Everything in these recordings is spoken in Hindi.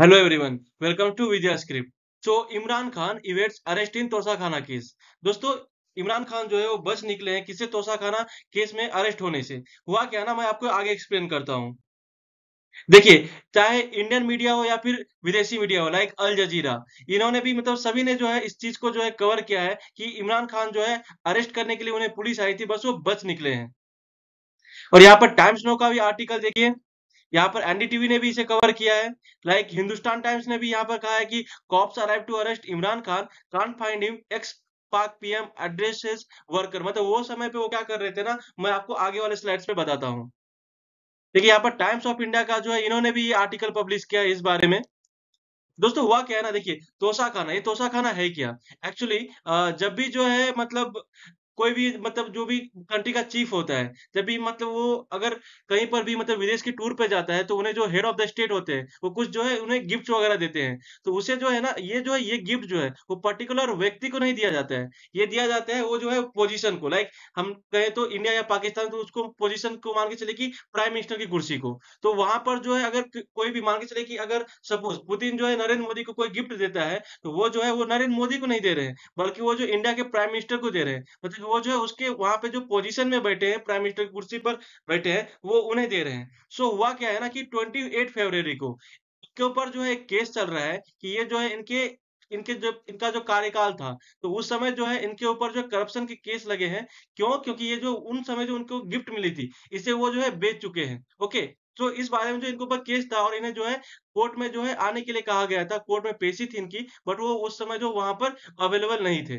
Hello everyone, welcome to Vijaya Script. So Imran Khan evades arrest in Toshakhana case दोस्तों इमरान खान जो है वो बस निकले हैं किससे तोसाखाना केस में अरेस्ट होने से हुआ क्या ना मैं आपको आगे एक्सप्लेन करता हूँ देखिए चाहे इंडियन मीडिया हो या फिर विदेशी मीडिया हो लाइक अल जजीरा इन्होंने भी मतलब सभी ने जो है इस चीज को जो है कवर किया है कि इमरान खान जो है अरेस्ट करने के लिए उन्हें पुलिस आई थी बस वो बच निकले हैं और यहाँ पर टाइम्स नो का भी आर्टिकल देखिए यहाँ पर एनडीटीवी ने भी इसे कवर किया है लाइक like, हिंदुस्तान टाइम्स ने भी यहाँ पर कहा है कि cops arrive to arrest Imran Khan can't find him ex Pak PM addresses worker मतलब वो समय पे वो क्या कर रहे थे ना मैं आपको आगे वाले स्लाइड्स पे बताता हूँ देखिए यहाँ पर टाइम्स ऑफ इंडिया का जो है इन्होंने भी ये आर्टिकल पब्लिश किया इस बारे में दोस्तों हुआ क्या है ना देखिए तोसा खाना ये तोसा खाना है क्या एक्चुअली जब भी जो है मतलब कोई भी मतलब जो भी कंट्री का चीफ होता है जब भी मतलब वो अगर कहीं पर भी मतलब विदेश की टूर पे जाता है तो उन्हें जो हेड ऑफ द स्टेट होते हैं वो कुछ जो है उन्हें गिफ्ट वगैरह देते हैं तो उसे जो है ना ये जो है ये गिफ्ट जो है वो पर्टिकुलर व्यक्ति को नहीं दिया जाता है ये दिया जाता है वो जो है पोजिशन को लाइक हम कहें तो इंडिया या पाकिस्तान तो उसको पोजिशन को मान के चले कि प्राइम मिनिस्टर की कुर्सी को तो वहां पर जो है अगर कोई भी मान के चले कि अगर सपोज पुतिन जो है नरेंद्र मोदी को कोई गिफ्ट देता है तो वो जो है वो नरेंद्र मोदी को नहीं दे रहे हैं बल्कि वो जो इंडिया के प्राइम मिनिस्टर को दे रहे हैं मतलब वो जो है उसके वहां पे जो पोजीशन में बैठे हैं प्राइम मिनिस्टर की कुर्सी पर बैठे हैं वो उन्हें दे रहे हैं सो so, हुआ क्या है ना कि 28 फरवरी को इसके ऊपर जो है केस चल रहा है कि ये जो है इनके इनके जो इनका जो कार्यकाल था तो उस समय जो है इनके ऊपर जो करप्शन के केस लगे हैं क्यों क्योंकि ये जो उन समय जो उनको गिफ्ट मिली थी इसे वो जो है बेच चुके हैं ओके तो इस बारे में जो इनके ऊपर केस था और इन्हें जो है कोर्ट में जो है आने के लिए कहा गया था कोर्ट में पेशी थी इनकी बट वो उस समय जो वहां पर अवेलेबल नहीं थे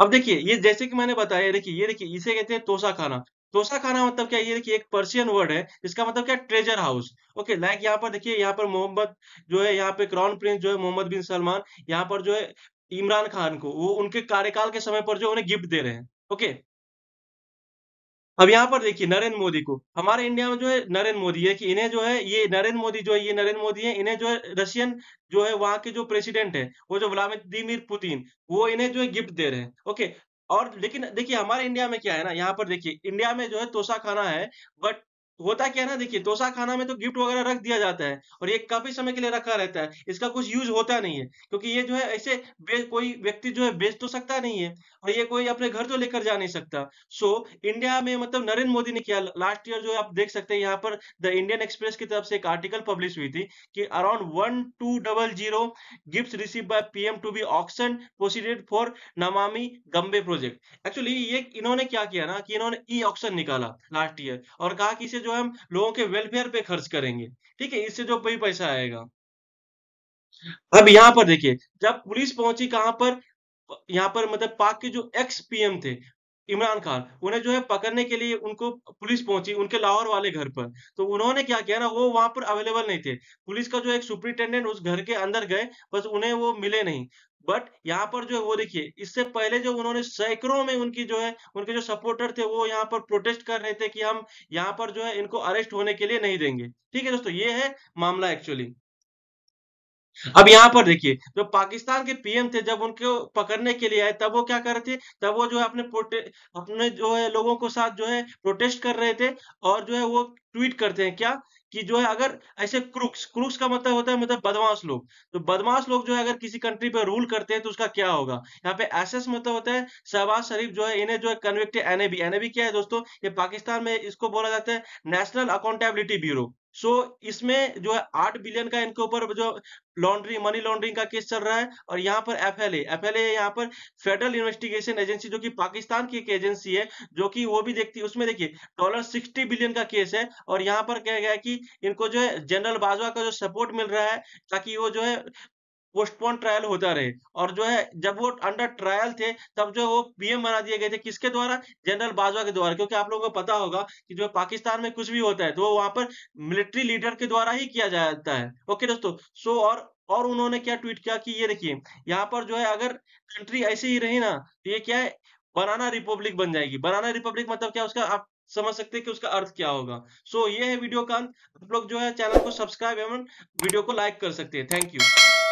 अब देखिए ये जैसे कि मैंने बताया देखिए ये देखिए इसे कहते हैं तोसा खाना तोसा खाना मतलब क्या ये देखिए एक पर्शियन वर्ड है इसका मतलब क्या ट्रेजर हाउस ओके लाइक यहाँ पर देखिए यहाँ पर मोहम्मद जो है यहाँ पे क्राउन प्रिंस जो है मोहम्मद बिन सलमान यहाँ पर जो है इमरान खान को वो उनके कार्यकाल के समय पर जो उन्हें गिफ्ट दे रहे हैं ओके अब यहाँ पर देखिए नरेंद्र मोदी को हमारे इंडिया में जो है नरेंद्र मोदी है कि इन्हें जो है ये नरेंद्र मोदी जो है ये नरेंद्र मोदी है इन्हें जो है रशियन जो है वहां के जो प्रेसिडेंट है वो जो व्लादिमिर पुतिन वो इन्हें जो है गिफ्ट दे रहे हैं ओके और लेकिन देखिए हमारे इंडिया में क्या है ना यहाँ पर देखिए इंडिया में जो है तोसा खाना है बट होता क्या है ना देखिए डोसा खाना में तो गिफ्ट वगैरह रख दिया जाता है और ये काफी समय के लिए रखा रहता है इसका कुछ यूज होता नहीं है क्योंकि ये जो है ऐसे कोई व्यक्ति जो है बेच तो सकता नहीं है और ये कोई अपने घर तो लेकर जा नहीं सकता सो so, इंडिया में मतलब नरेंद्र मोदी ने किया लास्ट ईयर जो है आप देख सकते हैं यहाँ पर द इंडियन एक्सप्रेस की तरफ से एक आर्टिकल पब्लिश हुई थी कि around one two double zero gift receive by PM to be auction proceeded for Namami Gange project actually ये इन्होंने क्या किया ना कि इन्होंने ई ऑक्शन निकाला लास्ट ईयर और कहा कि इसे जो हम लोगों के वेलफेयर पे खर्च करेंगे ठीक है इससे जो भी पैसा आएगा अब यहाँ पर देखिए जब पुलिस पहुंची कहां पर यहाँ पर मतलब पाक के जो एक्स पीएम थे इमरान खान उन्हें जो है पकड़ने के लिए उनको पुलिस पहुंची उनके लाहौर वाले घर पर तो उन्होंने क्या किया ना वो वहां पर अवेलेबल नहीं थे पुलिस का जो एक सुप्रिंटेंडेंट उस घर के अंदर गए बस उन्हें वो मिले नहीं बट यहाँ पर जो है वो देखिए इससे पहले जो उन्होंने सैकड़ों में उनकी जो है उनके जो सपोर्टर थे वो यहाँ पर प्रोटेस्ट कर रहे थे कि हम यहाँ पर जो है इनको अरेस्ट होने के लिए नहीं देंगे ठीक है दोस्तों ये है मामला एक्चुअली अब यहाँ पर देखिए जो पाकिस्तान के पीएम थे जब उनको पकड़ने के लिए आए तब वो क्या कर रहे थे तब वो जो है अपने अपने जो है लोगों को साथ जो है प्रोटेस्ट कर रहे थे और जो है वो ट्वीट करते हैं क्या कि जो है अगर ऐसे क्रूक्स क्रूक्स का मतलब होता है मतलब बदमाश लोग तो बदमाश लोग जो है अगर किसी कंट्री पे रूल करते हैं तो उसका क्या होगा यहाँ पे एसएस मतलब होता है शहबाज शरीफ जो है इन्हें जो है कन्विक्ट एनएबी एनएबी क्या है दोस्तों ये पाकिस्तान में इसको बोला जाता है national accountability bureau so so, इसमें जो है आठ बिलियन का इनके ऊपर जो लॉन्ड्री मनी लॉन्ड्रिंग का केस चल रहा है और यहाँ पर एफ एल एफ एल यहाँ पर फेडरल इन्वेस्टिगेशन एजेंसी जो कि पाकिस्तान की एक एजेंसी है जो कि वो भी देखती है उसमें देखिए डॉलर सिक्सटी बिलियन का केस है और यहाँ पर कह गया कि इनको जो है जनरल बाजवा का जो सपोर्ट मिल रहा है ताकि वो जो है पोस्टपोन ट्रायल होता रहे और जो है जब वो अंडर ट्रायल थे तब जो वो पीएम बना दिए गए थे किसके द्वारा जनरल बाजवा के द्वारा क्योंकि आप लोगों को पता होगा कि जो पाकिस्तान में कुछ भी होता है तो वो वहां पर मिलिट्री लीडर के द्वारा ही किया जाता है ओके दोस्तों सो और और उन्होंने क्या ट्वीट किया कि ये देखिए यहाँ पर जो है अगर कंट्री ऐसे ही रही ना तो ये क्या है बनाना रिपब्लिक बन जाएगी बनाना रिपब्लिक मतलब क्या उसका आप समझ सकते हैं कि उसका अर्थ क्या होगा सो so, ये है वीडियो का अंत आप लोग जो है चैनल को सब्सक्राइब एवं वीडियो को लाइक कर सकते हैं थैंक यू